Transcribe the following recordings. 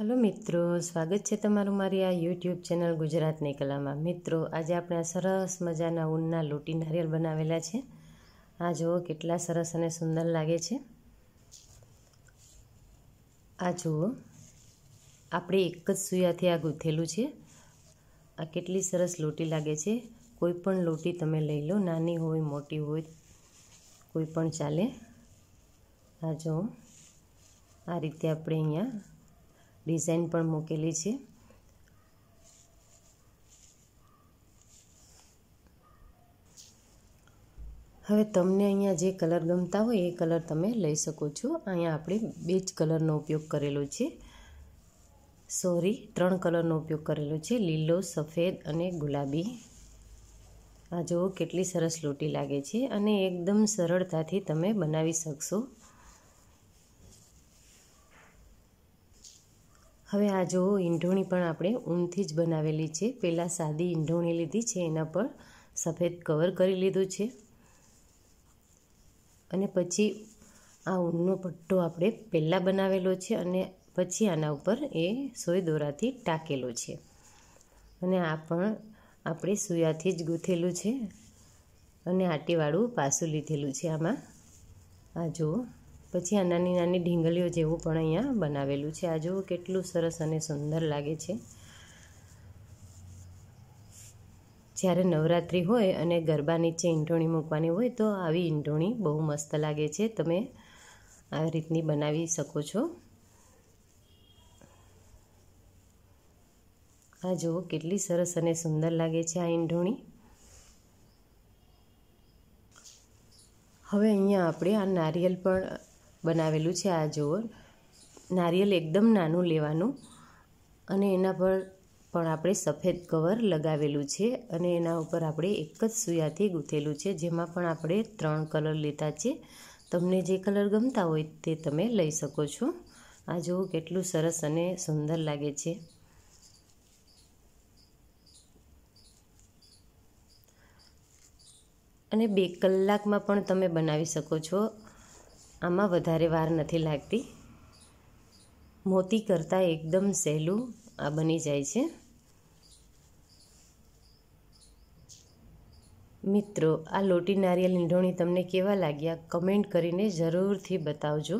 hello મિત્રો સ્વાગત છે તમારું મારી આ યુટ્યુબ ચેનલ ગુજરાતની કલામાં મિત્રો આજે આપણે આ સરસ મજાના ઊનના લોટી નારિયેલ બનાવેલા છે આ જુઓ કેટલા સરસ અને સુંદર લાગે છે આ જુઓ આપણે એક જ સુયાથી આ ગૂંથેલું છે આ કેટલી સરસ લોટી લાગે છે કોઈ પણ લોટી તમે લઈ લો નાની હોય મોટી હોય કોઈ પણ ચાલે આ જુઓ આ રીતે આપણે અહીંયા ડિઝાઇન પણ મૂકેલી છે હવે તમને અહીંયા જે કલર ગમતા હોય એ કલર તમે લઈ શકો છો અહીંયા આપણે બે જ કલરનો ઉપયોગ કરેલો છે સોરી ત્રણ કલરનો ઉપયોગ કરેલો છે લીલો સફેદ અને ગુલાબી આ જુઓ કેટલી સરસ લોટી લાગે છે અને એકદમ સરળતાથી તમે બનાવી શકશો હવે આ જુઓ ઈંઢોણી પણ આપણે ઊનથી જ બનાવેલી છે પહેલાં સાદી ઈંઢોણી લીધી છે એના પર સફેદ કવર કરી લીધું છે અને પછી આ ઊનનો પટ્ટો આપણે પહેલાં બનાવેલો છે અને પછી આના ઉપર એ સોય દોરાથી ટાંકેલો છે અને આ પણ આપણે સુયાથી જ ગૂંથેલું છે અને આટીવાળું પાસું લીધેલું છે આમાં આ જુઓ પછી આ નાની નાની ઢીંગલીઓ જેવું પણ અહીંયા બનાવેલું છે આ જુઓ કેટલું સરસ અને સુંદર લાગે છે જ્યારે નવરાત્રિ હોય અને ગરબા નીચે ઈંટોણી મૂકવાની હોય તો આવી ઈંટોણી બહુ મસ્ત લાગે છે તમે આ રીતની બનાવી શકો છો આ જુઓ કેટલી સરસ અને સુંદર લાગે છે આ ઈંઢોણી હવે અહીંયા આપણે આ નારિયેલ પણ બનાવેલું છે આ જુઓ નારિયેલ એકદમ નાનું લેવાનું અને એના પર પણ આપણે સફેદ કવર લગાવેલું છે અને એના ઉપર આપણે એક જ સૂયાથી ગૂંથેલું છે જેમાં પણ આપણે ત્રણ કલર લેતા છે તમને જે કલર ગમતા હોય તે તમે લઈ શકો છો આ જુઓ કેટલું સરસ અને સુંદર લાગે છે અને બે કલાકમાં પણ તમે બનાવી શકો છો આમાં વધારે વાર નથી લાગતી મોતી કરતાં એકદમ સહેલું આ બની જાય છે મિત્રો આ લોટી નારિયેલ ઈંઢોણી તમને કેવા લાગ્યા કમેન્ટ કરીને જરૂરથી બતાવજો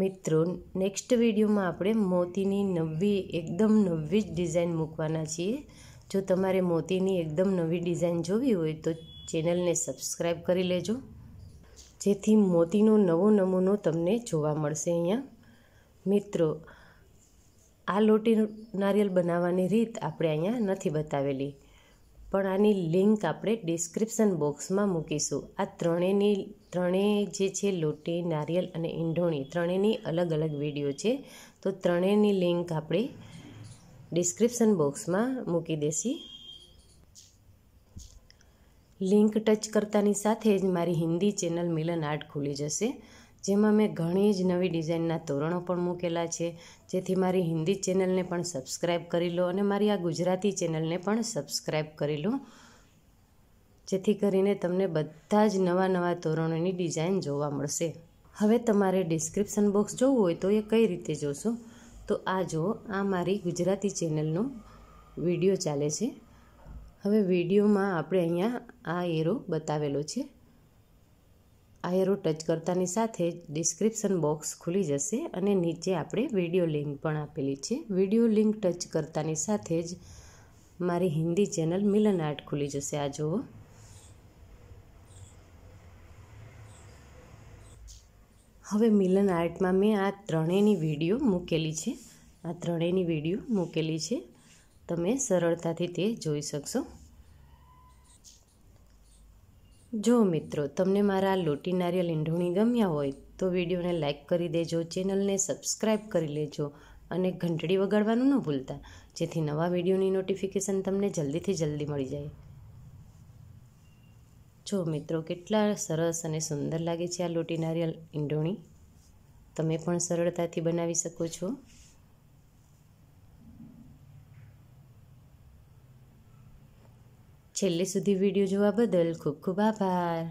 મિત્રો નેક્સ્ટ વિડીયોમાં આપણે મોતીની નવી એકદમ નવી જ ડિઝાઇન મૂકવાના છીએ જો તમારે મોતીની એકદમ નવી ડિઝાઇન જોવી હોય તો ચેનલને સબસ્ક્રાઈબ કરી લેજો જેથી મોતીનો નવો નમૂનો તમને જોવા મળશે અહીંયા મિત્રો આ લોટી નારિયેલ બનાવવાની રીત આપણે અહીંયા નથી બતાવેલી પણ આની લિંક આપણે ડિસ્ક્રિપ્શન બોક્સમાં મૂકીશું આ ત્રણેયની ત્રણેય જે છે લોટી નારિયેલ અને ઈંઢોણી ત્રણેયની અલગ અલગ વિડીયો છે તો ત્રણેયની લિંક આપણે ડિસ્ક્રિપ્શન બોક્સમાં મૂકી દેશી લિંક ટચ કરતાની સાથે જ મારી હિન્દી ચેનલ મિલન આર્ટ ખુલી જશે જેમાં મેં ઘણી જ નવી ડિઝાઇનના તોરણો પણ મૂકેલા છે જેથી મારી હિન્દી ચેનલને પણ સબસ્ક્રાઈબ કરી લો અને મારી આ ગુજરાતી ચેનલને પણ સબસ્ક્રાઈબ કરી લો જેથી કરીને તમને બધા જ નવા નવા તોરણોની ડિઝાઇન જોવા મળશે હવે તમારે ડિસ્ક્રિપ્શન બોક્સ જોવું હોય તો એ કઈ રીતે જોશો તો આ જો આ મારી ગુજરાતી ચેનલનો વિડીયો ચાલે છે હવે વિડીયોમાં આપણે અહીંયા આ એરો બતાવેલો છે આ એરો ટચ કરતાની સાથે જ ડિસ્ક્રિપ્શન બોક્સ ખુલી જશે અને નીચે આપણે વિડીયો લિંક પણ આપેલી છે વિડીયો લિંક ટચ કરતાની સાથે જ મારી હિન્દી ચેનલ મિલન આર્ટ ખુલી જશે આ જુઓ હવે મિલન આર્ટમાં મેં આ ત્રણેયની વિડીયો મૂકેલી છે આ ત્રણેયની વિડીયો મૂકેલી છે તમે સરળતાથી તે જોઈ શકશો જો મિત્રો તમને મારા લોટી નારિયેલ ઈંઢોણી ગમ્યા હોય તો વિડીયોને લાઇક કરી દેજો ચેનલને સબસ્ક્રાઈબ કરી લેજો અને ઘંટડી વગાડવાનું ન ભૂલતા જેથી નવા વિડીયોની નોટિફિકેશન તમને જલ્દીથી જલ્દી મળી જાય જો મિત્રો કેટલા સરસ અને સુંદર લાગે છે આ લોટી નારિયેલ ઈંઢોણી તમે પણ સરળતાથી બનાવી શકો છો છેલ્લે સુધી વિડીયો જોવા બદલ ખૂબ ખૂબ આભાર